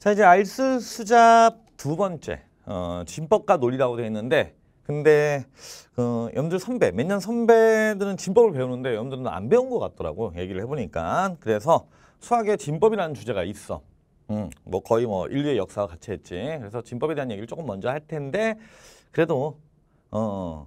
자 이제 알수 수잡 두 번째 어, 진법과 논리라고 되어 있는데 근데 어, 그, 염들 선배 몇 년 선배들은 진법을 배우는데 염들은 안 배운 것 같더라고 얘기를 해보니까 그래서 수학에 진법이라는 주제가 있어 음, 뭐 거의 뭐 인류의 역사와 같이 했지 그래서 진법에 대한 얘기를 조금 먼저 할 텐데 그래도 어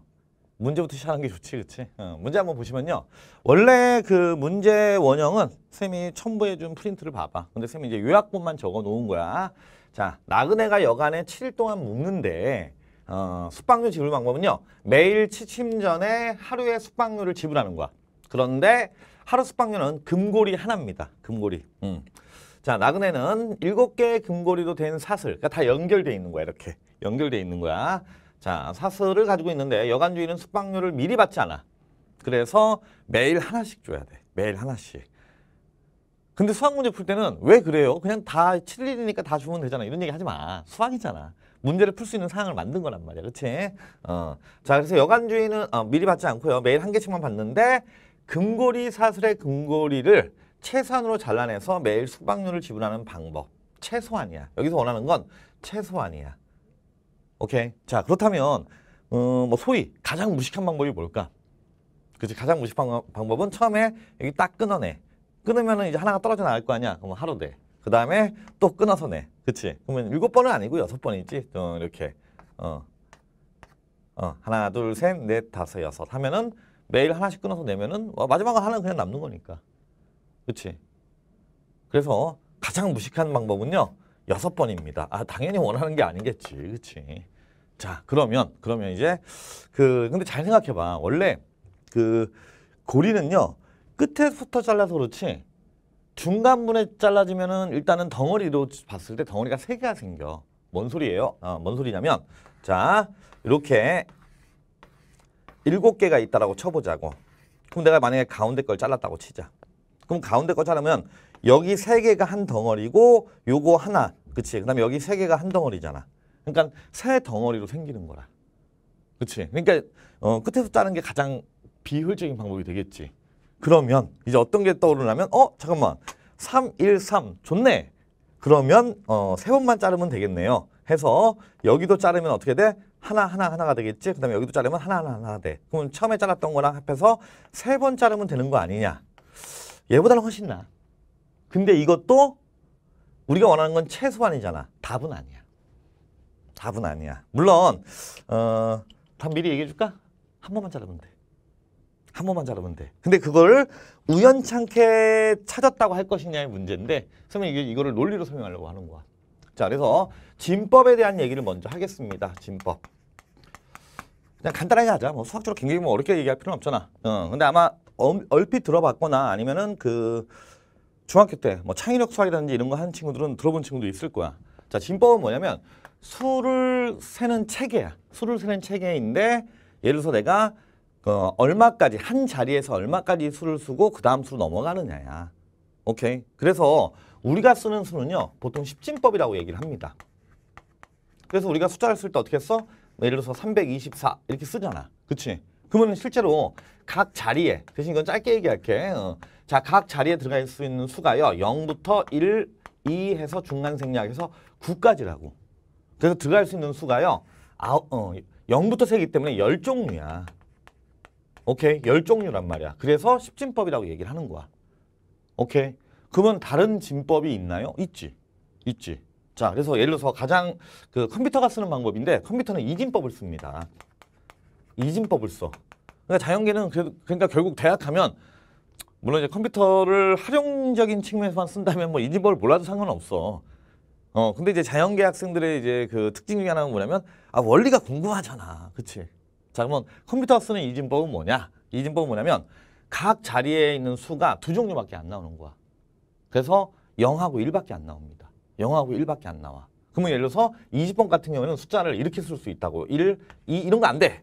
문제부터 시작하는 게 좋지, 그치? 어, 문제 한번 보시면요. 원래 그 문제 원형은 쌤이 첨부해준 프린트를 봐봐. 근데 쌤이 이제 요약본만 적어 놓은 거야. 자, 나그네가 여간에 7일 동안 묵는데 어, 숙박료 지불 방법은요. 매일 취침 전에 하루에 숙박료를 지불하는 거야. 그런데 하루 숙박료는 금고리 하나입니다. 금고리. 음. 자, 나그네는 7개의 금고리로 된 사슬. 그러니까 다 연결돼 있는 거야, 이렇게. 연결돼 있는 거야. 자 사설을 가지고 있는데 여간주인은 숙박료를 미리 받지 않아. 그래서 매일 하나씩 줘야 돼. 매일 하나씩. 근데 수학 문제 풀 때는 왜 그래요? 그냥 다 7일이니까 다 주면 되잖아. 이런 얘기 하지 마. 수학이잖아. 문제를 풀 수 있는 상황을 만든 거란 말이야. 그치? 어. 자, 그래서 여간주인은 어, 미리 받지 않고요. 매일 한 개씩만 받는데 금고리 사슬의 금고리를 최소한으로 잘라내서 매일 숙박료를 지불하는 방법. 최소한이야. 여기서 원하는 건 최소한이야. 오케이. 자, 그렇다면 어, 뭐 소위 가장 무식한 방법이 뭘까? 그치 가장 무식한 방법은 처음에 여기 딱 끊어내. 끊으면은 이제 하나가 떨어져 나갈 거 아니야. 그러면 하루 돼. 그 다음에 또 끊어서 내. 그치? 그러면 일곱 번은 아니고 여섯 번이지. 어, 이렇게. 어. 어. 하나, 둘, 셋, 넷, 다섯, 여섯 하면은 매일 하나씩 끊어서 내면은 와, 마지막 하나 그냥 남는 거니까. 그치? 그래서 가장 무식한 방법은요. 여섯 번입니다. 아, 당연히 원하는 게 아니겠지. 그치. 자, 그러면, 그러면 이제, 그, 근데 잘 생각해봐. 원래 그 고리는요, 끝에부터 잘라서 그렇지, 중간분에 잘라지면은 일단은 덩어리로 봤을 때 덩어리가 세 개가 생겨. 뭔 소리예요? 어, 뭔 소리냐면, 자, 이렇게 일곱 개가 있다라고 쳐보자고. 그럼 내가 만약에 가운데 걸 잘랐다고 치자. 그럼 가운데 거 자르면 여기 세 개가 한 덩어리고 요거 하나 그치? 그 다음에 여기 세 개가 한 덩어리잖아. 그러니까 세 덩어리로 생기는 거라. 그치? 그러니까 어, 끝에서 자는게 가장 비효율적인 방법이 되겠지. 그러면 이제 어떤 게 떠오르냐면 어? 잠깐만. 3, 1, 3. 좋네. 그러면 어, 세 번만 자르면 되겠네요. 해서 여기도 자르면 어떻게 돼? 하나 하나 하나가 되겠지. 그다음에 여기도 자르면 하나 하나 하나 가 돼. 그럼 처음에 잘랐던 거랑 합해서 세 번 자르면 되는 거 아니냐? 얘보다는 훨씬 나. 근데 이것도 우리가 원하는 건 최소한이잖아. 답은 아니야. 답은 아니야. 물론 어, 답 미리 얘기해 줄까? 한 번만 자르면 돼. 한 번만 자르면 돼. 근데 그걸 우연찮게 찾았다고 할 것이냐의 문제인데 선생님 이게 이거를 논리로 설명하려고 하는 거야. 자, 그래서 진법에 대한 얘기를 먼저 하겠습니다. 진법. 그냥 간단하게 하자. 뭐 수학적으로 굉장히 뭐 어렵게 얘기할 필요는 없잖아. 어, 근데 아마 얼핏 들어봤거나 아니면은 그 중학교 때 뭐 창의력 수학이라든지 이런 거 하는 친구들은 들어본 친구도 있을 거야. 자, 진법은 뭐냐면 수를 세는 체계야. 수를 세는 체계인데 예를 들어서 내가 어, 얼마까지 한 자리에서 얼마까지 수를 쓰고 그 다음 수로 넘어가느냐야. 오케이. 그래서 우리가 쓰는 수는요. 보통 십진법이라고 얘기를 합니다. 그래서 우리가 숫자를 쓸 때 어떻게 써? 뭐 예를 들어서 324 이렇게 쓰잖아. 그치? 그러면 실제로 각 자리에 대신 이건 짧게 얘기할게. 어, 자, 각 자리에 들어갈 수 있는 수가요. 0부터 1, 2 해서 중간 생략해서 9까지라고. 그래서 들어갈 수 있는 수가요. 아, 어, 0부터 3이기 때문에 10종류야. 오케이? 10종류란 말이야. 그래서 1 0진법이라고 얘기를 하는 거야. 오케이? 그러면 다른 진법이 있나요? 있지. 있지. 자, 그래서 예를 들어서 가장 그 컴퓨터가 쓰는 방법인데 컴퓨터는 이진법을 씁니다. 이진법을 써. 그러니까 자연계는 그래도, 그러니까 결국 대학 하면 물론 이제 컴퓨터를 활용적인 측면에서만 쓴다면 뭐이지법을 몰라도 상관없어. 어 근데 이제 자연계 학생들의 이제 그 특징 중에 하나가 뭐냐면 아 원리가 궁금하잖아, 그치자 그러면 컴퓨터 쓰는 이진법은 뭐냐? 이진법은 뭐냐면 각 자리에 있는 수가 두 종류밖에 안 나오는 거야. 그래서 0하고 1밖에 안 나옵니다. 0하고 1밖에 안 나와. 그러면 예를 들어서 이0번 같은 경우에는 숫자를 이렇게 쓸 수 있다고. 1, 2 이런 거 안 돼.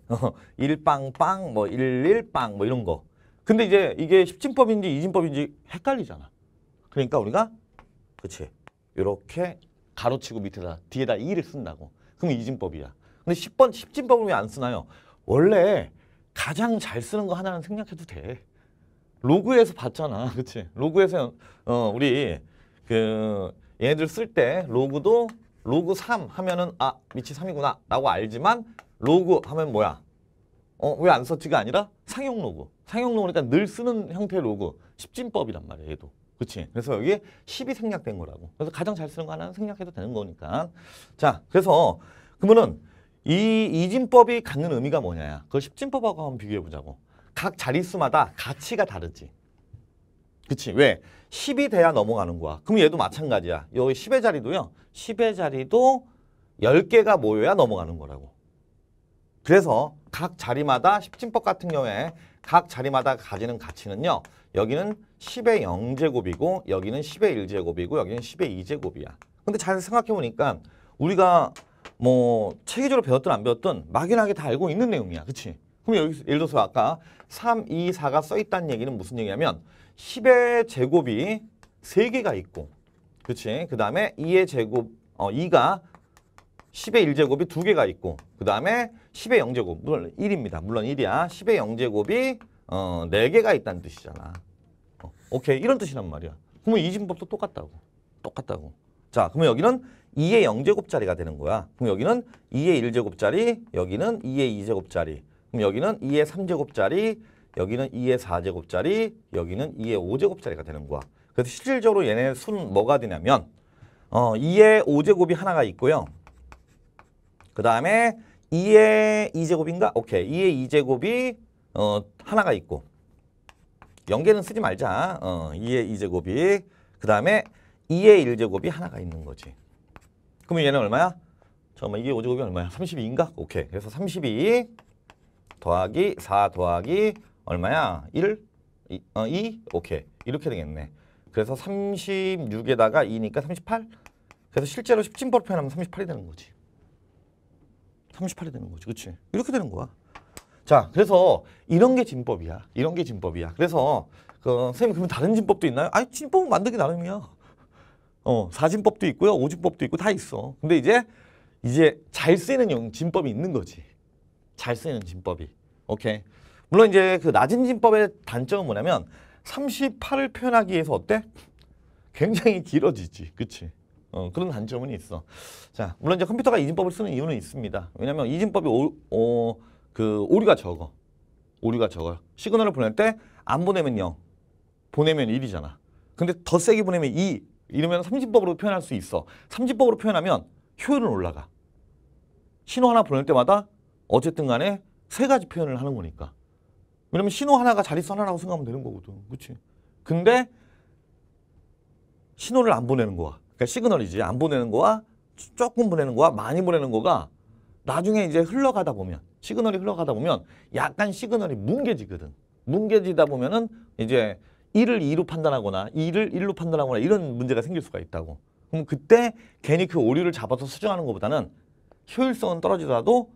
1빵빵 뭐 11빵 뭐 이런 거. 근데 이제 이게 십진법인지 이진법인지 헷갈리잖아. 그러니까 우리가 그치 이렇게 가로치고 밑에다 뒤에다 이를 쓴다고. 그럼 이진법이야. 근데 십번 십진법을 왜 안 쓰나요? 원래 가장 잘 쓰는 거 하나는 생략해도 돼. 로그에서 봤잖아. 그치? 로그에서, 어, 우리, 그, 얘네들 쓸 때 로그도 로그 3 하면은, 아, 밑이 3이구나. 라고 알지만, 로그 하면 뭐야? 어, 왜 안 썼지가 아니라 상용 로그. 상용로그니까 늘 쓰는 형태의 로그. 십진법이란 말이에요, 얘도. 그치 그래서 여기에 10이 생략된 거라고. 그래서 가장 잘 쓰는 거 하나는 생략해도 되는 거니까. 자, 그래서 그러면은 이 이진법이 갖는 의미가 뭐냐야. 그걸 십진법하고 한번 비교해 보자고. 각 자릿수마다 가치가 다르지. 그치. 왜? 10이 돼야 넘어가는 거야. 그럼 얘도 마찬가지야. 여기 10의 자리도요. 10의 자리도 10개가 모여야 넘어가는 거라고. 그래서 각 자리마다 십진법 같은 경우에 각 자리마다 가지는 가치는요. 여기는 10의 0제곱이고 여기는 10의 1제곱이고 여기는 10의 2제곱이야. 근데 잘 생각해보니까 우리가 뭐 체계적으로 배웠든 안 배웠든 막연하게 다 알고 있는 내용이야. 그치? 그럼 여기 예를 들어서 아까 3, 2, 4가 써있다는 얘기는 무슨 얘기냐면 10의 제곱이 3개가 있고 그치? 그 다음에 2의 제곱, 어, 2가 10의 1제곱이 2개가 있고 그 다음에 10의 0제곱, 물론 1입니다. 물론 1이야. 10의 0제곱이 어, 4개가 있다는 뜻이잖아. 어, 오케이, 이런 뜻이란 말이야. 그러면 이진법도 똑같다고. 똑같다고. 자, 그러면 여기는 2의 0제곱짜리가 되는 거야. 그럼 여기는 2의 1제곱짜리, 여기는 2의 2제곱짜리. 그럼 여기는 2의 3제곱짜리, 여기는 2의 4제곱짜리, 여기는 2의 5제곱짜리가 되는 거야. 그래서 실질적으로 얘네 수 뭐가 되냐면 어, 2의 5제곱이 하나가 있고요. 그 다음에 2의 2제곱인가? 오케이. 2의 2제곱이 어, 하나가 있고 연계는 쓰지 말자. 어, 2의 2제곱이 그 다음에 2의 1제곱이 하나가 있는 거지. 그러면 얘는 얼마야? 잠깐만 이게 5제곱이 얼마야? 32인가? 오케이. 그래서 32 더하기 4 더하기 얼마야? 1? 2? 어, 2? 오케이. 이렇게 되겠네. 그래서 36에다가 2니까 38? 그래서 실제로 17% 표현하면 38이 되는 거지. 38이 되는 거지. 그치? 이렇게 되는 거야. 자, 그래서 이런 게 진법이야. 이런 게 진법이야. 그래서 그, 선생님 그러면 다른 진법도 있나요? 아니, 진법은 만들기 나름이야. 어, 사진법도 있고요. 오진법도 있고 다 있어. 근데 이제 이제 잘 쓰이는 용, 진법이 있는 거지. 잘 쓰이는 진법이. 오케이. 물론 이제 그 낮은 진법의 단점은 뭐냐면 38을 표현하기 위해서 어때? 굉장히 길어지지. 그치? 어, 그런 단점은 있어. 자, 물론 이제 컴퓨터가 이진법을 쓰는 이유는 있습니다. 왜냐면 이진법이 오, 어, 그 오류가 적어. 오류가 적어 시그널을 보낼 때 안 보내면 0, 보내면 1이잖아. 근데 더 세게 보내면 2, 이러면 삼진법으로 표현할 수 있어. 삼진법으로 표현하면 효율은 올라가. 신호 하나 보낼 때마다 어쨌든 간에 세 가지 표현을 하는 거니까. 왜냐면 신호 하나가 자릿수 하나라고 생각하면 되는 거거든. 그치? 근데 신호를 안 보내는 거야. 그러니까 시그널이지 안 보내는 거와 조금 보내는 거와 많이 보내는 거가 나중에 이제 흘러가다 보면 시그널이 흘러가다 보면 약간 시그널이 뭉개지거든. 뭉개지다 보면은 이제 일을 2로 판단하거나 2를 1로 판단하거나 이런 문제가 생길 수가 있다고. 그럼 그때 괜히 그 오류를 잡아서 수정하는 것보다는 효율성은 떨어지더라도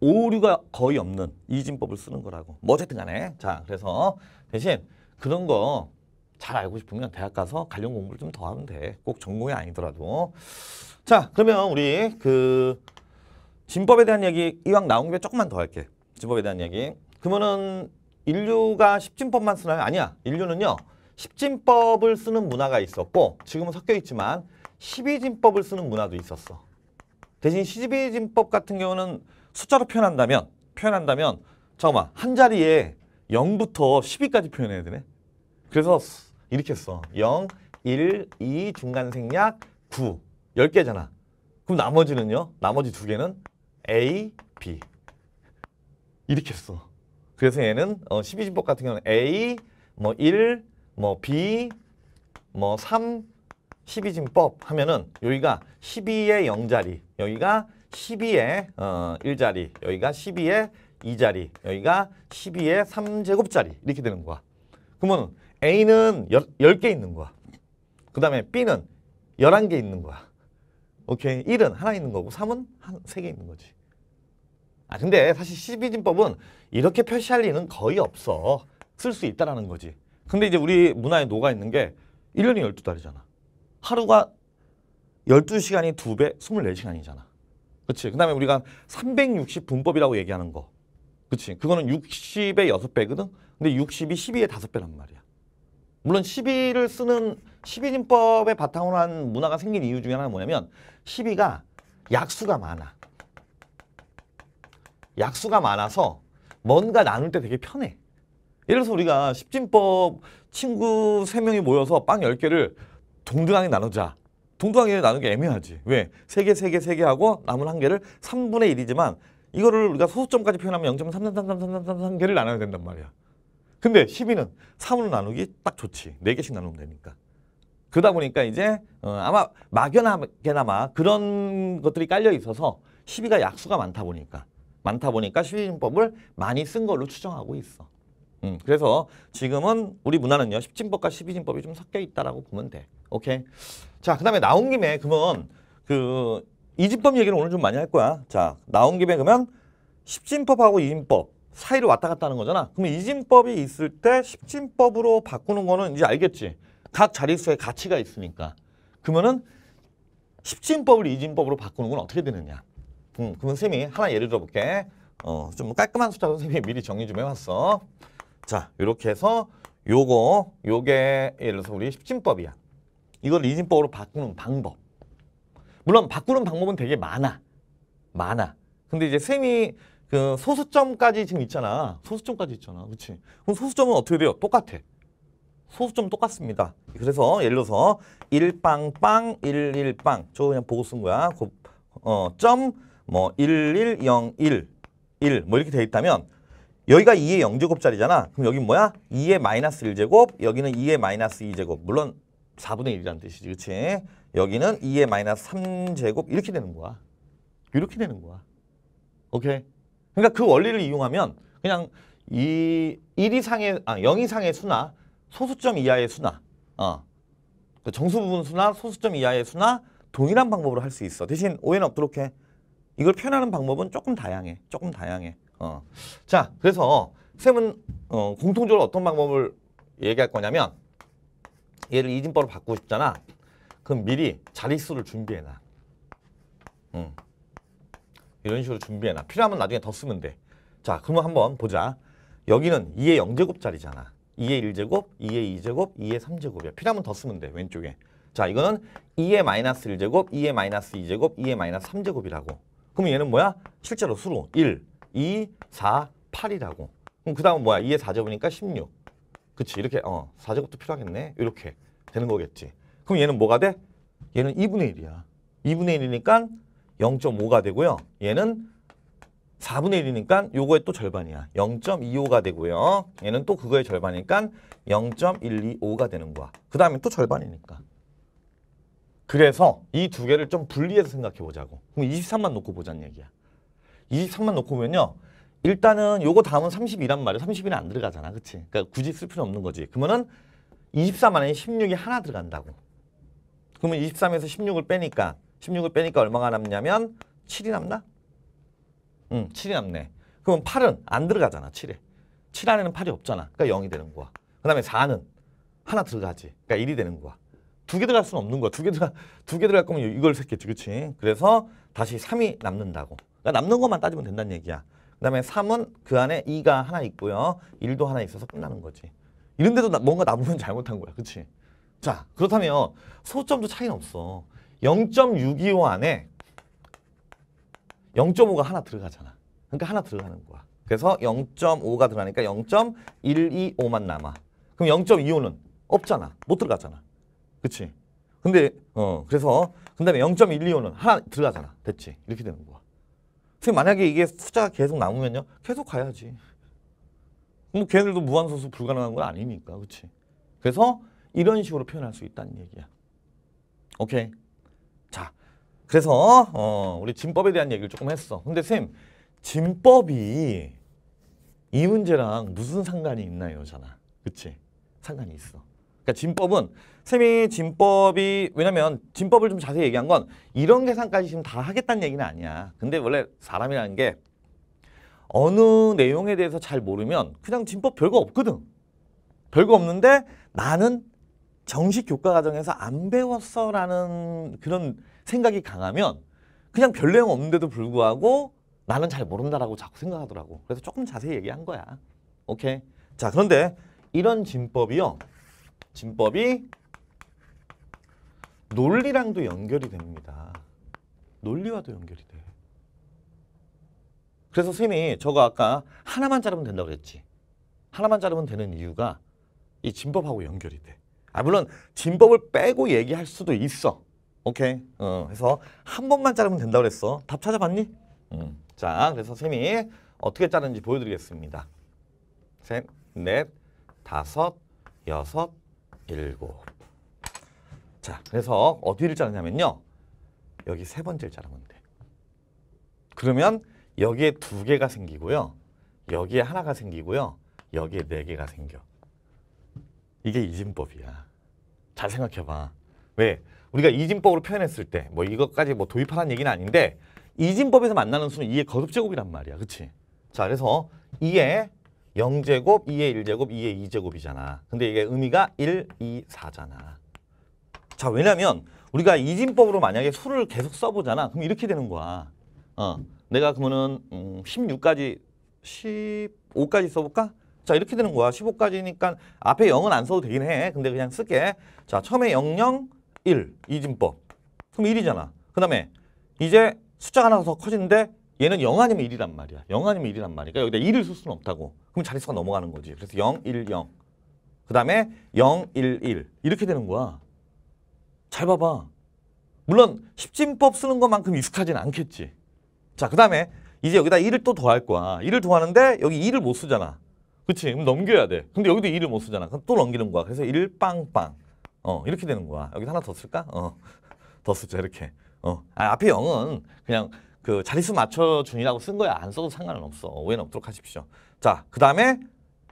오류가 거의 없는 이진법을 쓰는 거라고. 뭐 어쨌든 간에. 자, 그래서 대신 그런 거잘 알고 싶으면 대학 가서 관련 공부를 좀 더 하면 돼. 꼭 전공이 아니더라도. 자, 그러면 우리 그 진법에 대한 얘기 이왕 나온 게 조금만 더 할게. 진법에 대한 얘기. 그러면은 인류가 십진법만 쓰나요? 아니야. 인류는요. 십진법을 쓰는 문화가 있었고 지금은 섞여 있지만 십이진법을 쓰는 문화도 있었어. 대신 십이진법 같은 경우는 숫자로 표현한다면 표현한다면 잠깐만 한 자리에 영부터 십이까지 표현해야 되네. 그래서 이렇게 써. 0, 1, 2, 중간생략, 9. 10개잖아. 그럼 나머지는요? 나머지 두 개는 A, B. 이렇게 써. 그래서 얘는 어, 12진법 같은 경우는 A, 뭐 1, 뭐 B, 뭐 3, 12진법 하면은 여기가 12의 0자리, 여기가 12의 어, 1자리, 여기가 12의 2자리, 여기가 12의 3제곱자리 이렇게 되는 거야. 그러면 A는 열, 10개 있는 거야. 그 다음에 B는 11개 있는 거야. 오케이. 1은 하나 있는 거고 3은 한 3개 있는 거지. 아 근데 사실 시비진법은 이렇게 표시할 리는 거의 없어. 쓸 수 있다라는 거지. 근데 이제 우리 문화에 녹아 있는 게 1년이 12달이잖아. 하루가 12시간이 2배, 24시간이잖아. 그치? 그 다음에 우리가 360분법이라고 얘기하는 거. 그치? 그거는 60의 6배거든? 근데 60이 12의 5배란 말이야. 물론 시비를 쓰는 시비진법의 바탕으로 한 문화가 생긴 이유 중에 하나가 뭐냐면 시비가 약수가 많아. 약수가 많아서 뭔가 나눌 때 되게 편해. 예를 들어서 우리가 십진법 친구 세명이 모여서 빵 열개를 동등하게 나누자. 동등하게 나누기 애매하지. 왜? 세 개 세 개 세 개 하고 남은 한개를 3분의1이지만 이거를 우리가 소수점까지 표현하면 0.3333333개를 나눠야 된단 말이야. 근데 12는 3으로 나누기 딱 좋지. 4개씩 나누면 되니까. 그러다 보니까 이제 어, 아마 막연하게나마 그런 것들이 깔려 있어서 12가 약수가 많다 보니까 많다 보니까 12진법을 많이 쓴 걸로 추정하고 있어. 음, 그래서 지금은 우리 문화는요. 10진법과 12진법이 좀 섞여 있다라고 보면 돼. 오케이. 자, 그다음에 나온 김에 그러면 그 이진법 얘기를 오늘 좀 많이 할 거야. 자, 나온 김에 그러면 10진법하고 이진법 사이를 왔다 갔다 하는 거잖아. 그러면 이진법이 있을 때 십진법으로 바꾸는 거는 이제 알겠지. 각 자릿수에 가치가 있으니까. 그러면은 십진법을 이진법으로 바꾸는 건 어떻게 되느냐. 음, 그러면 쌤이 하나 예를 들어볼게. 어, 좀 깔끔한 숫자로 쌤이 미리 정리 좀 해왔어. 자, 이렇게 해서 요거, 요게 예를 들어서 우리 십진법이야. 이걸 이진법으로 바꾸는 방법. 물론 바꾸는 방법은 되게 많아. 많아. 근데 이제 쌤이 그 소수점까지 지금 있잖아. 소수점까지 있잖아. 그렇지? 그럼 소수점은 어떻게 돼요? 똑같아. 소수점 똑같습니다. 그래서 예를 들어서 1빵빵 11빵 저 그냥 보고 쓴 거야. 그, 어, 점뭐 1101 1 뭐 이렇게 돼 있다면 여기가 2의 0제곱자리잖아 그럼 여긴 뭐야? 2의 마이너스 1제곱, 여기는 2의 마이너스 2제곱. 물론 4분의 1이라는 뜻이지, 그치? 여기는 2의 마이너스 3제곱 이렇게 되는 거야. 이렇게 되는 거야. 오케이? 그러니까 그 원리를 이용하면 그냥 이 1 이상의 아 0 이상의 수나 소수점 이하의 수나 어. 그 정수 부분 수나 소수점 이하의 수나 동일한 방법으로 할 수 있어. 대신 오해는 없도록 해. 이걸 표현하는 방법은 조금 다양해. 조금 다양해. 어. 자, 그래서 쌤은 어, 공통적으로 어떤 방법을 얘기할 거냐면 얘를 이진법으로 바꾸고 싶잖아. 그럼 미리 자릿수를 준비해놔. 응. 이런 식으로 준비해놔. 필요하면 나중에 더 쓰면 돼. 자, 그러면 한번 보자. 여기는 2의 0제곱짜리잖아. 2의 1제곱, 2의 2제곱, 2의 3제곱이야. 필요하면 더 쓰면 돼, 왼쪽에. 자, 이거는 2의 마이너스 1제곱, 2의 마이너스 2제곱, 2의 마이너스 3제곱이라고. 그럼 얘는 뭐야? 실제로 수로 1, 2, 4, 8이라고. 그럼 그 다음은 뭐야? 2의 4제곱이니까 16. 그치, 이렇게 어 4제곱도 필요하겠네. 이렇게 되는 거겠지. 그럼 얘는 뭐가 돼? 얘는 2분의 1이야. 2분의 1이니까 0.5가 되고요. 얘는 4분의 1이니까 요거의 또 절반이야. 0.25가 되고요. 얘는 또 그거의 절반이니까 0.125가 되는 거야. 그 다음에 또 절반이니까. 그래서 이 두 개를 좀 분리해서 생각해 보자고. 그럼 23만 놓고 보자는 얘기야. 23만 놓고 보면요. 일단은 요거 다음은 3 2란 말이야. 30이는 안 들어가잖아. 그치? 그러니까 굳이 쓸 필요 없는 거지. 그러면은 24만에 16이 하나 들어간다고. 그러면 23에서 16을 빼니까 16을 빼니까 얼마가 남냐면 7이 남나? 응, 7이 남네. 그럼 8은 안 들어가잖아, 7에. 7 안에는 8이 없잖아. 그러니까 0이 되는 거야. 그 다음에 4는 하나 들어가지. 그러니까 1이 되는 거야. 두 개 들어갈 수는 없는 거야. 두 개 들어가, 두개 들어갈 거면 이걸 샜겠지, 그치? 그래서 다시 3이 남는다고. 그러니까 남는 것만 따지면 된다는 얘기야. 그 다음에 3은 그 안에 2가 하나 있고요. 1도 하나 있어서 끝나는 거지. 이런데도 뭔가 남으면 잘못한 거야, 그치? 자, 그렇다면 소점도 차이는 없어. 0.625 안에 0.5가 하나 들어가잖아. 그러니까 하나 들어가는 거야. 그래서 0.5가 들어가니까 0.125만 남아. 그럼 0.25는 없잖아. 못 들어가잖아. 그치? 근데 어 그래서 그 다음에 0.125는 하나 들어가잖아. 됐지? 이렇게 되는 거야. 선생님 만약에 이게 숫자가 계속 남으면요. 계속 가야지. 뭐 걔들도 무한소수 불가능한 건 아니니까. 그치? 그래서 이런 식으로 표현할 수 있다는 얘기야. 오케이. 그래서 어, 우리 진법에 대한 얘기를 조금 했어. 근데 쌤, 진법이 이 문제랑 무슨 상관이 있나요? 잖아. 그치? 상관이 있어. 그러니까 진법은 쌤이 진법이 왜냐면 진법을 좀 자세히 얘기한 건 이런 계산까지 지금 다 하겠다는 얘기는 아니야. 근데 원래 사람이라는 게 어느 내용에 대해서 잘 모르면 그냥 진법 별거 없거든. 별거 없는데 나는 정식 교과 과정에서 안 배웠어라는 그런 생각이 강하면 그냥 별 내용 없는데도 불구하고 나는 잘 모른다라고 자꾸 생각하더라고. 그래서 조금 자세히 얘기한 거야. 오케이. 자, 그런데 이런 진법이요. 진법이 논리랑도 연결이 됩니다. 논리와도 연결이 돼. 그래서 선생님이 저거 아까 하나만 자르면 된다고 그랬지. 하나만 자르면 되는 이유가 이 진법하고 연결이 돼. 아 물론 진법을 빼고 얘기할 수도 있어. 오케이. 어, 래서한 번만 자르면 된다고 그랬어. 답 찾아봤니? 음. 자, 그래서 쌤이 어떻게 자르는지 보여드리겠습니다. 셋, 넷, 다섯, 여섯, 일곱. 자, 그래서 어디를 자르냐면요. 여기 세 번째를 자르면 돼. 그러면 여기에 두 개가 생기고요. 여기에 하나가 생기고요. 여기에 네 개가 생겨. 이게 이진법이야. 잘 생각해봐. 왜? 우리가 이진법으로 표현했을 때 뭐 이것까지 뭐 도입하라는 얘기는 아닌데 이진법에서 만나는 수는 2의 거듭제곱이란 말이야. 그치? 자, 그래서 2의 0제곱, 2의 1제곱, 2의 2제곱이잖아. 근데 이게 의미가 1, 2, 4잖아. 자, 왜냐면 우리가 이진법으로 만약에 수를 계속 써보잖아. 그럼 이렇게 되는 거야. 어, 내가 그러면 음, 16까지, 15까지 써볼까? 자, 이렇게 되는 거야. 15까지니까 앞에 0은 안 써도 되긴 해. 근데 그냥 쓸게. 자, 처음에 0, 0, 1, 이진법. 그럼 1이잖아. 그 다음에 이제 숫자가 하나 더 커지는데 얘는 0 아니면 1이란 말이야. 0 아니면 1이란 말이니까 여기다 1을 쓸 수는 없다고. 그럼 자릿수가 넘어가는 거지. 그래서 0, 1, 0. 그 다음에 0, 1, 1. 이렇게 되는 거야. 잘 봐봐. 물론 십진법 쓰는 것만큼 익숙하진 않겠지. 자, 그 다음에 이제 여기다 1을 또 더할 거야. 1을 더하는데 여기 2를 못 쓰잖아. 그치? 그럼 넘겨야 돼. 근데 여기도 2를 못 쓰잖아. 그럼 또 넘기는 거야. 그래서 1, 빵빵. 어, 이렇게 되는 거야. 여기 하나 더 쓸까? 어, 더쓰죠 이렇게. 어, 아, 앞에 0은 그냥 그 자릿수 맞춰준이라고 쓴 거야. 안 써도 상관은 없어. 오해는 없도록 하십시오. 자, 그 다음에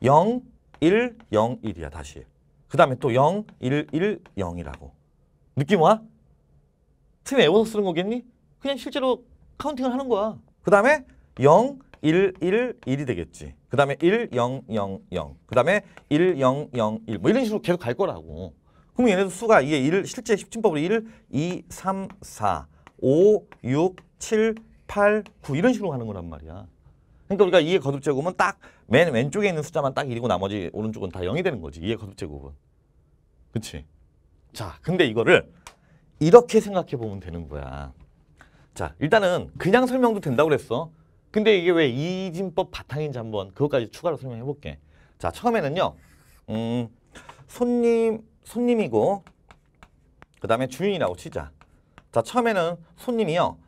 0, 1, 0, 1이야, 다시. 그 다음에 또 0, 1, 1, 0이라고. 느낌 와? 틈에 외워서 쓰는 거겠니? 그냥 실제로 카운팅을 하는 거야. 그 다음에 0, 1, 1, 1이 되겠지. 그 다음에 1, 0, 0, 0. 그 다음에 1, 0, 0, 1. 뭐 이런 식으로 계속 갈 거라고. 그럼 얘네도 수가 이게 1, 실제 십진법으로 1, 2, 3, 4, 5, 6, 7, 8, 9 이런 식으로 가는 거란 말이야. 그러니까 우리가 2의 거듭 제곱은 딱 맨 왼쪽에 있는 숫자만 딱 1이고 나머지 오른쪽은 다 0이 되는 거지. 2의 거듭 제곱은. 그치? 자, 근데 이거를 이렇게 생각해 보면 되는 거야. 자, 일단은 그냥 설명도 된다고 그랬어. 근데 이게 왜 이진법 바탕인지 한번 그것까지 추가로 설명해 볼게. 자, 처음에는요. 음, 손님 손님이고 그 다음에 주인이라고 치자. 자 처음에는 손님이요.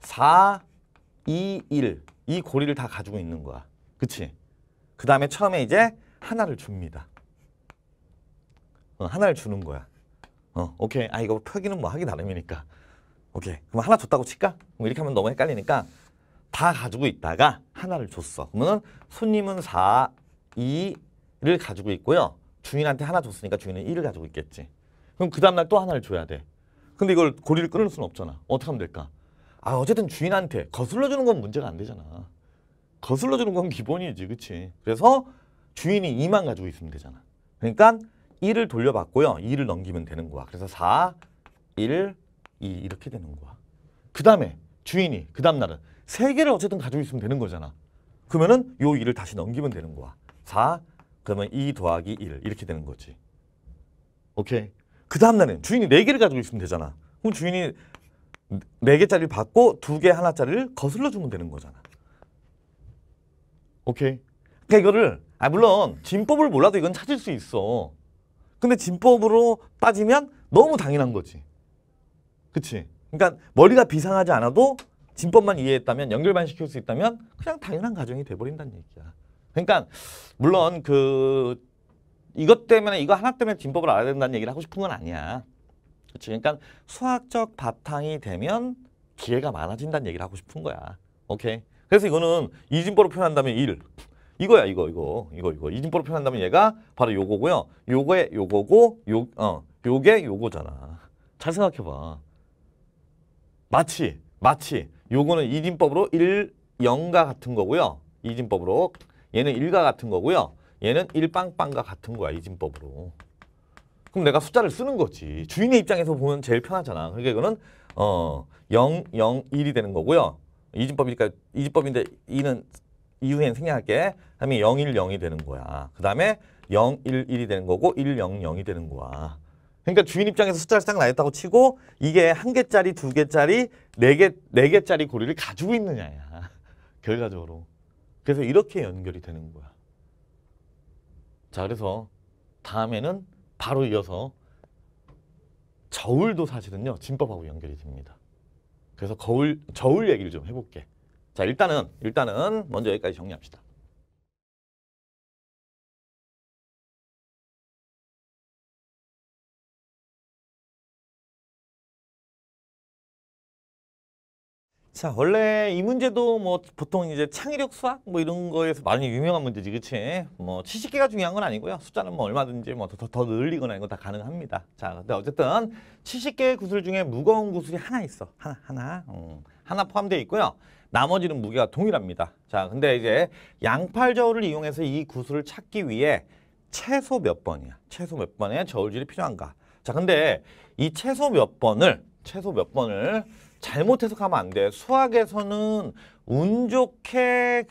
4, 2, 1. 이 고리를 다 가지고 있는 거야. 그치? 그 다음에 처음에 이제 하나를 줍니다. 어, 하나를 주는 거야. 어, 오케이. 아, 이거 표기는 뭐 하기 나름이니까. 오케이. 그럼 하나 줬다고 칠까? 뭐 이렇게 하면 너무 헷갈리니까 다 가지고 있다가 하나를 줬어. 그러면 손님은 4, 2를 가지고 있고요. 주인한테 하나 줬으니까 주인은 1을 가지고 있겠지. 그럼 그 다음날 또 하나를 줘야 돼. 근데 이걸 고리를 끊을 수는 없잖아. 어떻게 하면 될까? 아 어쨌든 주인한테 거슬러 주는 건 문제가 안 되잖아. 거슬러 주는 건 기본이지. 그치? 그래서 주인이 2만 가지고 있으면 되잖아. 그러니까 1을 돌려받고요. 2를 넘기면 되는 거야. 그래서 4, 1, 2 이렇게 되는 거야. 그 다음에 주인이 그 다음날은 3개를 어쨌든 가지고 있으면 되는 거잖아. 그러면은 요2을 다시 넘기면 되는 거야. 4, 그러면 2 더하기 1 이렇게 되는 거지. 오케이. 그 다음 날은 주인이 4개를 가지고 있으면 되잖아. 그럼 주인이 4개짜리를 받고 2개 하나짜리를 거슬러 주면 되는 거잖아. 오케이. 그러니까 이거를 아 물론 진법을 몰라도 이건 찾을 수 있어. 근데 진법으로 따지면 너무 당연한 거지. 그치? 그러니까 머리가 비상하지 않아도 진법만 이해했다면 연결만 시킬 수 있다면 그냥 당연한 가정이 돼버린다는 얘기야. 그러니까 물론 그 이것 때문에 이거 하나 때문에 진법을 알아야 된다는 얘기를 하고 싶은 건 아니야. 그렇지? 그러니까 수학적 바탕이 되면 기회가 많아진다는 얘기를 하고 싶은 거야. 오케이. 그래서 이거는 이진법으로 표현한다면 1. 이거야, 이거, 이거, 이거, 이거. 이진법으로 표현한다면 얘가 바로 요거고요. 요거에 요거고, 요, 어, 요게 요거잖아. 잘 생각해봐. 마치, 마치. 요거는 이진법으로 1, 0과 같은 거고요. 이진법으로 얘는 1과 같은 거고요. 얘는 1빵빵과 같은 거야. 이진법으로. 그럼 내가 숫자를 쓰는 거지. 주인의 입장에서 보면 제일 편하잖아. 그러니까 이거는 어 0, 0, 1이 되는 거고요. 이진법이니까 이진법인데 2는 이후엔 생략할게. 그다음에 0, 1, 0이 되는 거야. 그다음에 0, 1, 1이 되는 거고 1, 0, 0이 되는 거야. 그러니까 주인 입장에서 숫자를 딱 나눴다고 치고 이게 한 개짜리, 두 개짜리, 네 개, 네 개짜리 고리를 가지고 있느냐야. 결과적으로. 그래서 이렇게 연결이 되는 거야. 자, 그래서 다음에는 바로 이어서 저울도 사실은요. 진법하고 연결이 됩니다. 그래서 거울, 저울 얘기를 좀 해볼게. 자, 일단은, 일단은 먼저 여기까지 정리합시다. 자, 원래 이 문제도 뭐 보통 이제 창의력 수학 뭐 이런 거에서 많이 유명한 문제지, 그치? 뭐 70개가 중요한 건 아니고요. 숫자는 뭐 얼마든지 뭐 더 더 늘리거나 이거 다 가능합니다. 자, 근데 어쨌든 70개의 구슬 중에 무거운 구슬이 하나 있어. 하나, 하나. 음, 하나 포함되어 있고요. 나머지는 무게가 동일합니다. 자, 근데 이제 양팔 저울을 이용해서 이 구슬을 찾기 위해 최소 몇 번이야. 최소 몇 번의 저울질이 필요한가. 자, 근데 이 최소 몇 번을, 최소 몇 번을 잘못 해석하면 안 돼. 수학에서는 운 좋게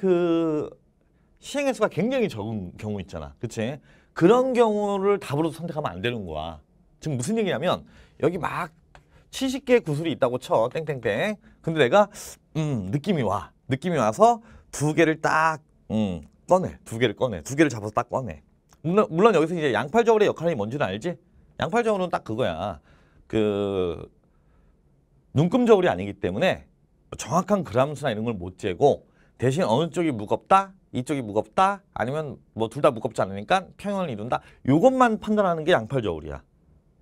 그시행횟 수가 굉장히 적은 경우 있잖아. 그치? 그런 경우를 답으로 선택하면 안 되는 거야. 지금 무슨 얘기냐면 여기 막 70개 구슬이 있다고 쳐. 땡땡땡. 근데 내가 음 느낌이 와. 느낌이 와서 두 개를 딱 음, 꺼내. 두 개를 꺼내. 두 개를 잡아서 딱 꺼내. 물론, 물론 여기서 이제 양팔저울의 역할이 뭔지는 알지? 양팔저울은 딱 그거야. 그 눈금저울이 아니기 때문에 정확한 그람수나 이런 걸 못 재고 대신 어느 쪽이 무겁다 이쪽이 무겁다 아니면 뭐 둘 다 무겁지 않으니까 평형을 이룬다 요것만 판단하는 게 양팔 저울이야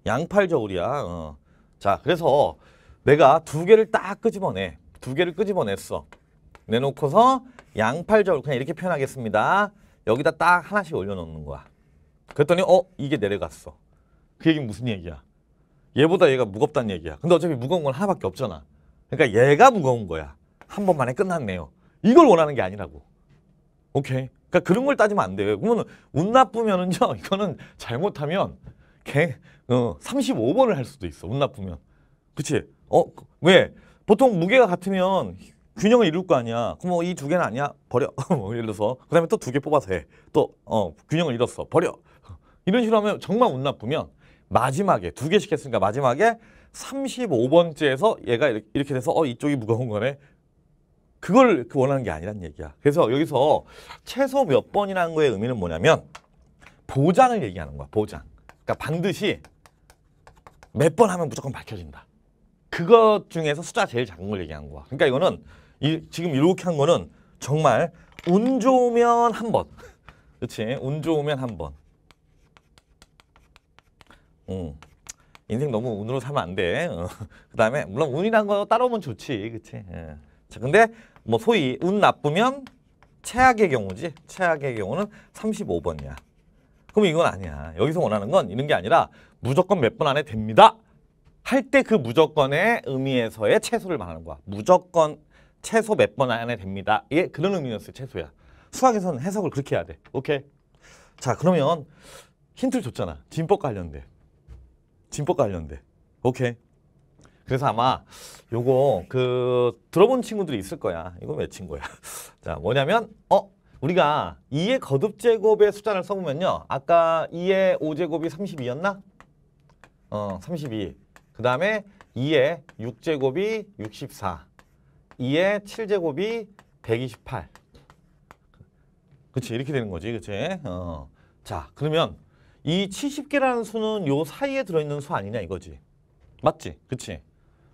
양팔 저울이야 어. 자 그래서 내가 두 개를 딱 끄집어내 두 개를 끄집어냈어 내놓고서 양팔 저울 그냥 이렇게 표현하겠습니다 여기다 딱 하나씩 올려놓는 거야 그랬더니 어 이게 내려갔어 그 얘기는 무슨 얘기야 얘보다 얘가 무겁다는 얘기야. 근데 어차피 무거운 건 하나밖에 없잖아. 그러니까 얘가 무거운 거야. 한 번만에 끝났네요. 이걸 원하는 게 아니라고. 오케이. 그러니까 그런 걸 따지면 안돼 그러면 운 나쁘면은요. 이거는 잘못하면 개 어, 35번을 할 수도 있어. 운 나쁘면. 그치? 어, 왜? 보통 무게가 같으면 균형을 이룰 거 아니야. 그럼 뭐이 두 개는 아니야. 버려. 뭐 예를 들어서. 그 다음에 또 두 개 뽑아서 해. 또, 어, 균형을 잃었어. 버려. 이런 식으로 하면 정말 운 나쁘면 마지막에 두 개씩 했으니까 마지막에 35번째에서 얘가 이렇게 돼서 어 이쪽이 무거운 거네. 그걸 그 원하는 게 아니란 얘기야. 그래서 여기서 최소 몇 번이라는 거의 의미는 뭐냐면 보장을 얘기하는 거야. 보장. 그러니까 반드시 몇 번 하면 무조건 밝혀진다. 그것 중에서 숫자 제일 작은 걸얘기하는 거야. 그러니까 이거는 이, 지금 이렇게 한 거는 정말 운 좋으면 한 번. 그렇지? 운 좋으면 한 번. 어. 인생 너무 운으로 사면 안 돼. 어. 그 다음에, 물론 운이란 거 따라오면 좋지. 그치. 예. 자, 근데 뭐 소위 운 나쁘면 최악의 경우지. 최악의 경우는 35번이야. 그럼 이건 아니야. 여기서 원하는 건 이런 게 아니라 무조건 몇 번 안에 됩니다. 할 때 그 무조건의 의미에서의 최소를 말하는 거야. 무조건 최소 몇 번 안에 됩니다. 예, 그런 의미였어요. 최소야. 수학에서는 해석을 그렇게 해야 돼. 오케이. 자, 그러면 힌트를 줬잖아. 진법 관련돼. 진법 관련돼. 오케이. 그래서 아마 요거 그 들어본 친구들이 있을 거야. 이거왜 친구야? 자, 뭐냐면 어 우리가 2의 거듭 제곱의 숫자를 써보면요. 아까 2의 5제곱이 32였나? 어, 32. 그 다음에 2의 6제곱이 64. 2의 7제곱이 128. 그치, 이렇게 되는 거지, 그치? 어. 자, 그러면 이 70개라는 수는 요 사이에 들어있는 수 아니냐 이거지. 맞지? 그치?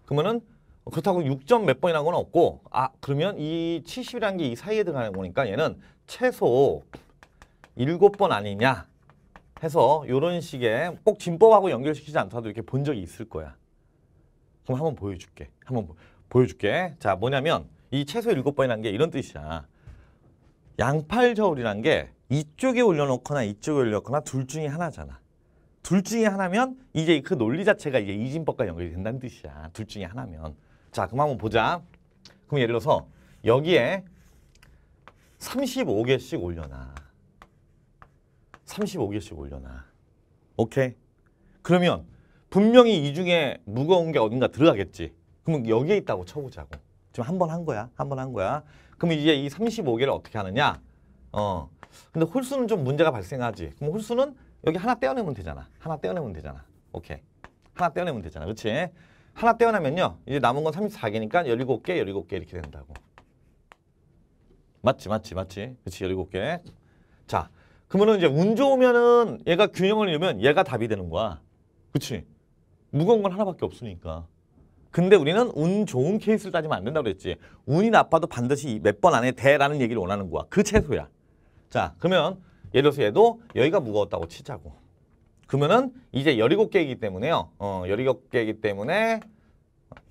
그러면은 그렇다고 6점 몇 번이라는 건 없고 아 그러면 이 70이라는 게 이 사이에 들어가는 거니까 얘는 최소 7번 아니냐 해서 이런 식의 꼭 진법하고 연결시키지 않더라도 이렇게 본 적이 있을 거야. 그럼 한번 보여줄게. 한번 보, 여줄게자 뭐냐면 이 최소 7번이라는 게 이런 뜻이야. 양팔저울이란게 이쪽에 올려놓거나 이쪽에 올려놓거나 둘 중에 하나잖아. 둘 중에 하나면 이제 그 논리 자체가 이제 이진법과 연결이 된다는 뜻이야. 둘 중에 하나면. 자, 그럼 한번 보자. 그럼 예를 들어서 여기에 35개씩 올려놔. 35개씩 올려놔. 오케이? 그러면 분명히 이 중에 무거운 게 어딘가 들어가겠지. 그러면 여기에 있다고 쳐보자고. 지금 한 번 한 거야. 한 번 한 거야. 그럼 이제 이 35개를 어떻게 하느냐? 어, 근데 홀수는 좀 문제가 발생하지. 그럼 홀수는 여기 하나 떼어내면 되잖아. 하나 떼어내면 되잖아. 오케이. 하나 떼어내면 되잖아. 그렇지? 하나 떼어내면요. 이제 남은 건 34개니까 17개, 17개 이렇게 된다고. 맞지, 맞지, 맞지. 그렇지, 17개. 자, 그러면은 이제 운 좋으면은 얘가 균형을 이루면 얘가 답이 되는 거야. 그렇지? 무거운 건 하나밖에 없으니까. 근데 우리는 운 좋은 케이스를 따지면 안 된다고 그랬지. 운이 나빠도 반드시 몇 번 안에 대라는 얘기를 원하는 거야. 그 최소야. 자, 그러면 예를 들어서 얘도 여기가 무거웠다고 치자고. 그러면은 이제 17개이기 때문에요. 어, 17개이기 때문에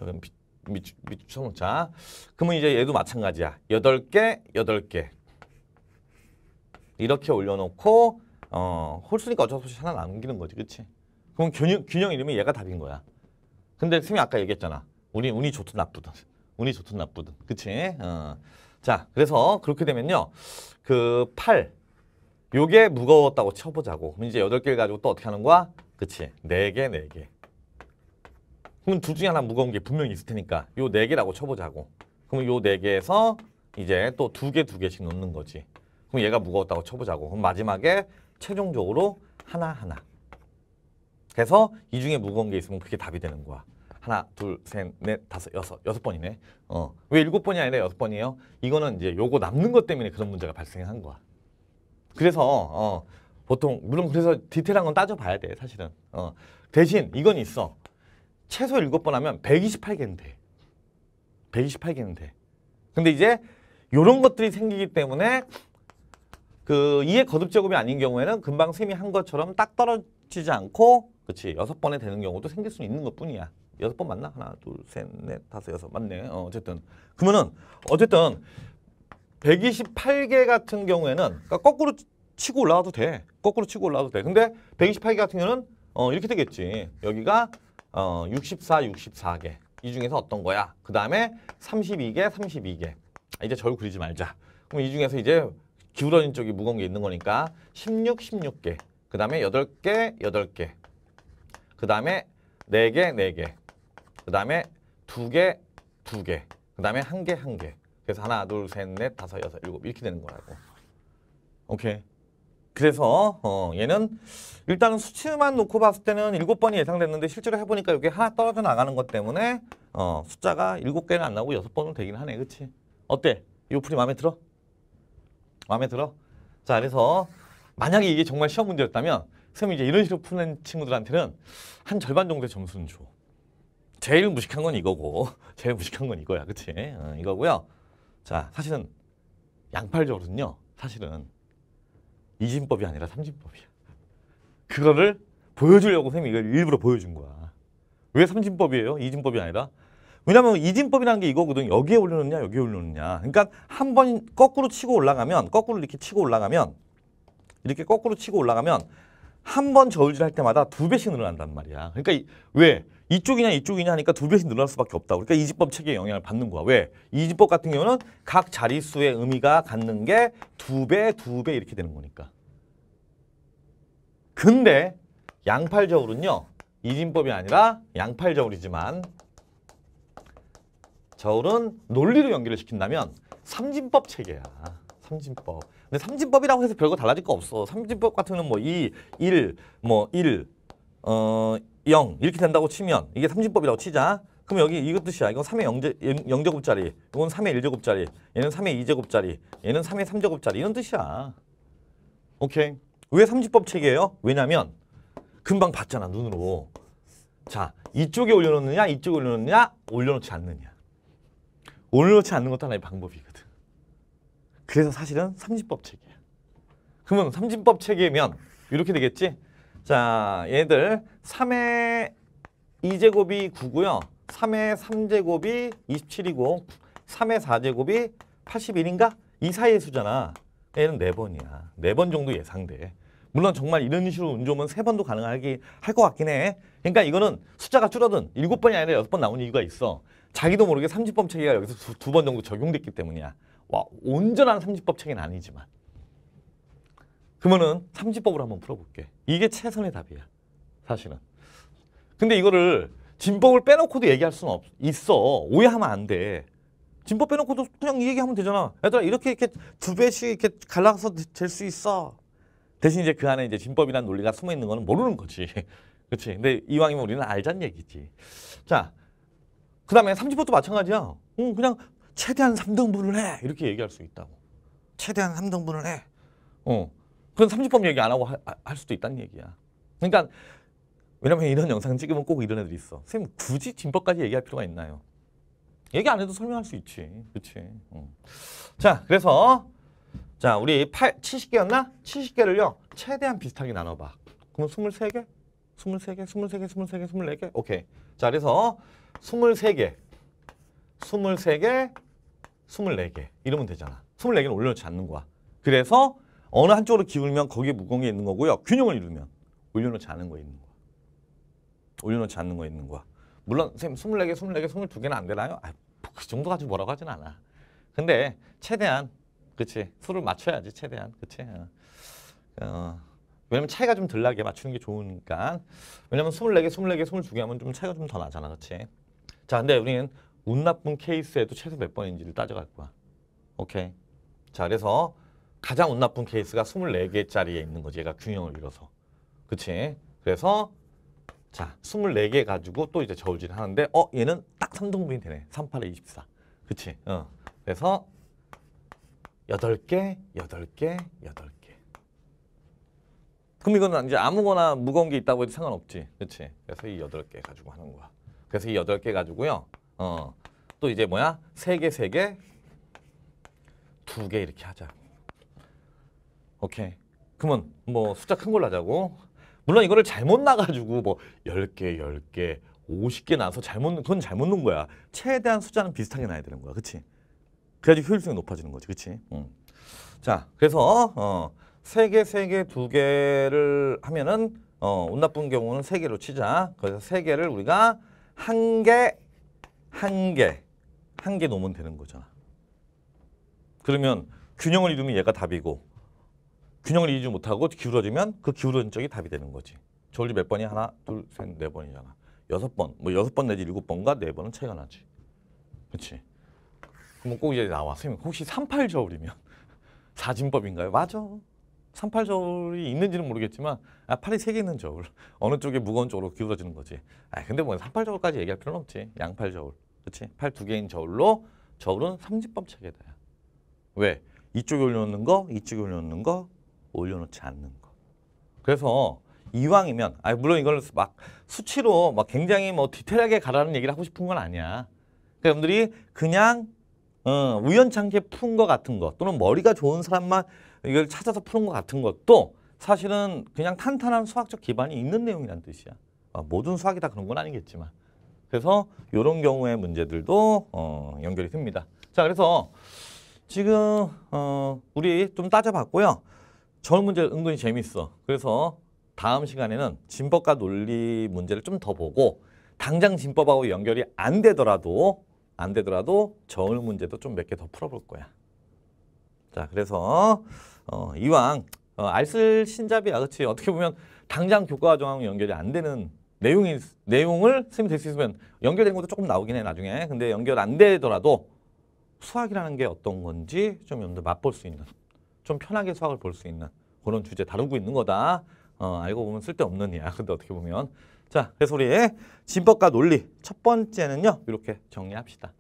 어, 여기 밑, 쳐놓 자, 그러면 이제 얘도 마찬가지야. 8개, 8개. 이렇게 올려놓고 어, 홀수니까 어쩔 수 없이 하나 남기는 거지, 그치? 그럼 균형, 균형 이름이 얘가 답인 거야. 근데 쌤이 아까 얘기했잖아. 운이, 운이 좋든 나쁘든. 운이 좋든 나쁘든. 그치? 어. 자, 그래서 그렇게 되면요. 그 8, 요게 무거웠다고 쳐보자고. 그럼 이제 8개를 가지고 또 어떻게 하는 거야? 그치. 4개, 4개. 그러면둘 중에 하나 무거운 게 분명히 있을 테니까 요 4개라고 쳐보자고. 그러면요 4개에서 이제 또 2개, 2개씩 놓는 거지. 그럼 얘가 무거웠다고 쳐보자고. 그럼 마지막에 최종적으로 하나하나. 그래서 이 중에 무거운 게 있으면 그게 답이 되는 거야. 하나, 둘, 셋, 넷, 다섯, 여섯, 여섯 번이네. 어. 왜 일곱 번이 아니라 여섯 번이에요? 이거는 이제 요거 남는 것 때문에 그런 문제가 발생한 거야. 그래서 어, 보통 물론 그래서 디테일한 건 따져봐야 돼 사실은. 어. 대신 이건 있어. 최소 일곱 번 하면 128개는 돼. 128개는 돼. 근데 이제 요런 것들이 생기기 때문에 그 이에 거듭 제곱이 아닌 경우에는 금방 쌤이 한 것처럼 딱 떨어지지 않고 그치 여섯 번에 되는 경우도 생길 수 있는 것뿐이야. 여섯 번 맞나? 하나, 둘, 셋, 넷, 다섯, 여섯. 맞네. 어, 어쨌든. 그러면은 어쨌든 128개 같은 경우에는 그러니까 거꾸로 치고 올라와도 돼. 거꾸로 치고 올라와도 돼. 근데 128개 같은 경우는 어, 이렇게 되겠지. 여기가 어, 64, 64개. 이 중에서 어떤 거야? 그 다음에 32개, 32개. 아, 이제 절 그리지 말자. 그럼 이 중에서 이제 기울어진 쪽이 무거운 게 있는 거니까 16, 16개. 그 다음에 8개, 8개. 그 다음에 4개, 4개. 그 다음에 두 개, 두 개. 그 다음에 한 개, 한 개. 그래서 하나, 둘, 셋, 넷, 다섯, 여섯, 일곱 이렇게 되는 거라고. 오케이. 그래서 어, 얘는 일단 수치만 놓고 봤을 때는 일곱 번이 예상됐는데 실제로 해보니까 이게 하나 떨어져 나가는 것 때문에 어, 숫자가 일곱 개는 안 나오고 여섯 번은 되긴 하네. 그치? 어때? 이 풀이 마음에 들어? 마음에 들어? 자, 그래서 만약에 이게 정말 시험 문제였다면 선생님이 이제 이런 식으로 푸는 친구들한테는 한 절반 정도의 점수는 줘. 제일 무식한 건 이거고 제일 무식한 건 이거야 그치? 어, 이거고요 자 사실은 양팔절은요 사실은 이진법이 아니라 삼진법이야 그거를 보여주려고 선생님이 이걸 일부러 보여준 거야 왜 삼진법이에요? 이진법이 아니라 왜냐면 이진법이라는 게 이거거든 여기에 올려놓느냐 여기에 올려놓느냐 그러니까 한 번 거꾸로 치고 올라가면 거꾸로 이렇게 치고 올라가면 이렇게 거꾸로 치고 올라가면 한 번 저울질 할 때마다 두 배씩 늘어난단 말이야 그러니까 이, 왜? 이쪽이냐 이쪽이냐 하니까 두 배씩 늘어날 수밖에 없다. 그러니까 이진법 체계에 영향을 받는 거야. 왜? 이진법 같은 경우는 각 자릿수의 의미가 갖는 게 두 배, 두 배 이렇게 되는 거니까. 근데 양팔저울은요. 이진법이 아니라 양팔저울이지만 저울은 논리로 연결을 시킨다면 삼진법 체계야. 삼진법. 근데 삼진법이라고 해서 별거 달라질 거 없어. 삼진법 같은 경우는 뭐 이, 일, 뭐 일, 어, 0 이렇게 된다고 치면 이게 삼진법이라고 치자. 그럼 여기 이것 뜻이야. 이건 3의 0제, 0제곱짜리, 이건 3의 1제곱짜리, 얘는 3의 2제곱짜리, 얘는 3의 3제곱짜리 이런 뜻이야. 오케이. 왜 삼진법 책이에요? 왜냐면 금방 봤잖아 눈으로. 자 이쪽에 올려놓느냐 이쪽에 올려놓느냐 올려놓지 않느냐. 올려놓지 않는 것도 하나의 방법이거든. 그래서 사실은 삼진법 책이야. 그러면 삼진법 책이면 이렇게 되겠지? 자, 얘들 3의 2제곱이 9고요. 3의 3제곱이 27이고 3의 4제곱이 81인가? 이 사이의 수잖아. 얘는 4번이야. 4번 정도 예상돼. 물론 정말 이런 식으로 운 좋으면 3번도 가능하기 할것 같긴 해. 그러니까 이거는 숫자가 줄어든 7번이 아니라 6번 나온 이유가 있어. 자기도 모르게 30법 체계가 여기서 두 번 정도 적용됐기 때문이야. 와, 온전한 30법 체계는 아니지만. 그러면은 삼지법으로 한번 풀어볼게. 이게 최선의 답이야. 사실은. 근데 이거를 진법을 빼놓고도 얘기할 수는 없, 있어. 오해하면 안 돼. 진법 빼놓고도 그냥 얘기하면 되잖아. 얘들아 이렇게 이렇게 두 배씩 이렇게 갈라서 될 수 있어. 대신 이제 그 안에 이제 진법이란 논리가 숨어 있는 거는 모르는 거지. 그치 근데 이왕이면 우리는 알잔 얘기지. 자, 그 다음에 삼지법도 마찬가지야. 응, 그냥 최대한 삼등분을 해. 이렇게 얘기할 수 있다고. 최대한 삼등분을 해. 어. 그건 30번 얘기 안 하고 하, 할 수도 있다는 얘기야. 그러니까 왜냐면 이런 영상 찍으면 꼭 이런 애들이 있어. 선생님 굳이 진법까지 얘기할 필요가 있나요? 얘기 안 해도 설명할 수 있지. 그렇지. 어. 자, 그래서 자, 우리 8, 70개였나? 70개를요. 최대한 비슷하게 나눠 봐. 그럼 23개? 23개, 23개, 23개, 24개? 오케이. 자, 그래서 23개. 23개, 24개 이러면 되잖아. 24개는 올려놓지 않는 거야. 그래서 어느 한쪽으로 기울면 거기에 무거운 게 있는 거고요. 균형을 이루면 올려놓지 않은 거 있는 거야. 올려놓지 않는 거 있는 거야. 물론 선생님 24개, 24개, 22개는 안 되나요? 아, 뭐 그 정도 가지고 뭐라고 하진 않아. 근데 최대한 그치 수를 맞춰야지 최대한 그치 어, 어. 왜냐면 차이가 좀 덜 나게 맞추는 게 좋으니까 왜냐면 24개, 24개, 22개 하면 좀 차이가 좀 더 나잖아 그치 자 근데 우리는 운 나쁜 케이스에도 최소 몇 번인지를 따져갈 거야 오케이 자 그래서 가장 운 나쁜 케이스가 24개짜리에 있는 거지. 얘가 균형을 잃어서. 그치? 그래서 자 24개 가지고 또 이제 저울질 하는데 어 얘는 딱 3등분이 되네. 3, 8에 24. 그치? 어. 그래서 8개, 8개, 8개. 그럼 이거는 이제 아무거나 무거운 게 있다고 해도 상관없지. 그치? 그래서 이 8개 가지고 하는 거야. 그래서 이 8개 가지고요. 어. 또 이제 뭐야? 3개, 3개, 2개 이렇게 하자. 오케이. 그러면 뭐 숫자 큰 걸로 하자고. 물론 이거를 잘못 나가지고 뭐 10개, 10개, 50개 나서 잘못, 그건 잘못 놓은 거야. 최대한 숫자는 비슷하게 나야 되는 거야. 그치? 그래야지 효율성이 높아지는 거지. 그치? 음. 자, 그래서, 어, 3개, 3개, 2개를 하면은, 어, 운 나쁜 경우는 3개로 치자. 그래서 3개를 우리가 1 개, 1 개, 1개 놓으면 되는 거잖아. 그러면 균형을 이루면 얘가 답이고, 균형을 이루지 못하고 기울어지면 그 기울어진 쪽이 답이 되는 거지. 저울몇 번이 하나, 둘, 셋, 네 번이잖아. 여섯 번, 뭐 여섯 번 내지 일곱 번과 네 번은 차이가 나지. 그렇지? 그럼 꼭 이제 나와. 선생님 혹시 38 저울이면 사진법인가요? 맞아. 38 저울이 있는지는 모르겠지만 아, 팔이 세 개 있는 저울. 어느 쪽에 무거운 쪽으로 기울어지는 거지. 아 근데 뭐38 저울까지 얘기할 필요는 없지. 양팔 저울. 그렇지? 팔 두 개인 저울로 저울은 삼지법 체계다. 왜? 이쪽에 올려놓는 거, 이쪽에 올려놓는 거, 올려놓지 않는 거. 그래서 이왕이면 아 물론 이걸 막 수치로 막 굉장히 뭐 디테일하게 가라는 얘기를 하고 싶은 건 아니야. 그러니까 여러분들이 그냥 어, 우연찮게 푼 것 같은 것 또는 머리가 좋은 사람만 이걸 찾아서 푸는 것 같은 것도 사실은 그냥 탄탄한 수학적 기반이 있는 내용이란 뜻이야. 아, 모든 수학이 다 그런 건 아니겠지만. 그래서 이런 경우의 문제들도 어, 연결이 됩니다. 자, 그래서 지금 어, 우리 좀 따져봤고요. 저런 문제 은근히 재밌어. 그래서 다음 시간에는 진법과 논리 문제를 좀 더 보고 당장 진법하고 연결이 안 되더라도 안 되더라도 저울 문제도 좀 몇 개 더 풀어볼 거야. 자, 그래서 어, 이왕 어, 알쓸 신잡이야, 그렇지? 어떻게 보면 당장 교과과정하고 연결이 안 되는 내용이 내용을 선생님 될수 있으면 연결된 것도 조금 나오긴 해 나중에. 근데 연결 안 되더라도 수학이라는 게 어떤 건지 좀 여러분들 맛볼 수 있는. 좀 편하게 수학을 볼 수 있는 그런 주제 다루고 있는 거다. 어, 알고 보면 쓸데없는 이야. 근데 어떻게 보면. 자, 해소리의 진법과 논리. 첫 번째는요. 이렇게 정리합시다.